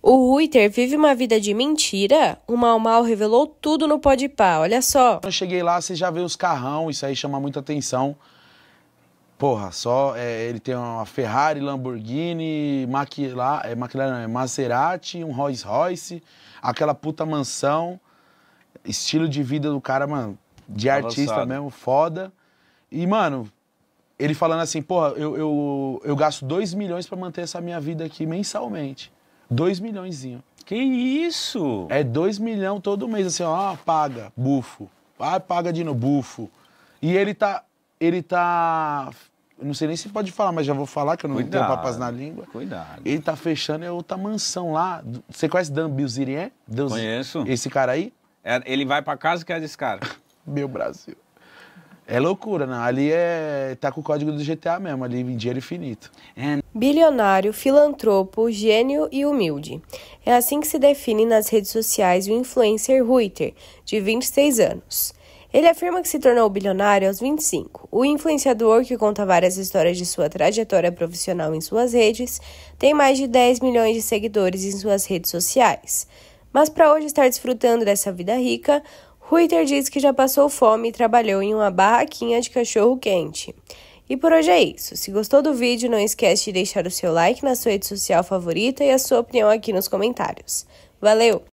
O Ruiter vive uma vida de mentira? O Mal Mal revelou tudo no pá, olha só. Eu cheguei lá, você já vê os carrão, isso aí chama muita atenção. Porra, só é, ele tem uma Ferrari, Lamborghini, Maquila, é, McLaren, é, Maserati, um Rolls Royce, aquela puta mansão, estilo de vida do cara, mano, de artista mesmo, foda. E, mano, ele falando assim, porra, eu, eu, eu gasto 2 milhões para manter essa minha vida aqui mensalmente. 2 milhõeszinho. Que isso? É 2 milhão todo mês, assim, ó, ah, paga, bufo. Ah, paga de novo, bufo. E ele tá. Ele tá. Não sei nem se pode falar, mas já vou falar, que eu não cuidado, tenho papas na língua. Cuidado. Ele tá fechando é outra mansão lá. Você conhece Dan Bilzirien? Deus, Conheço. Esse cara aí? É, ele vai pra casa que é desse cara. Meu Brasil. É loucura, né? Ali é. tá com o código do GTA mesmo, ali em dinheiro infinito. É. Bilionário, filantropo, gênio e humilde. É assim que se define nas redes sociais o influencer Ruiter, de 26 anos. Ele afirma que se tornou bilionário aos 25. O influenciador, que conta várias histórias de sua trajetória profissional em suas redes, tem mais de 10 milhões de seguidores em suas redes sociais. Mas para hoje estar desfrutando dessa vida rica, Ruiter diz que já passou fome e trabalhou em uma barraquinha de cachorro quente. E por hoje é isso. Se gostou do vídeo, não esquece de deixar o seu like na sua rede social favorita e a sua opinião aqui nos comentários. Valeu!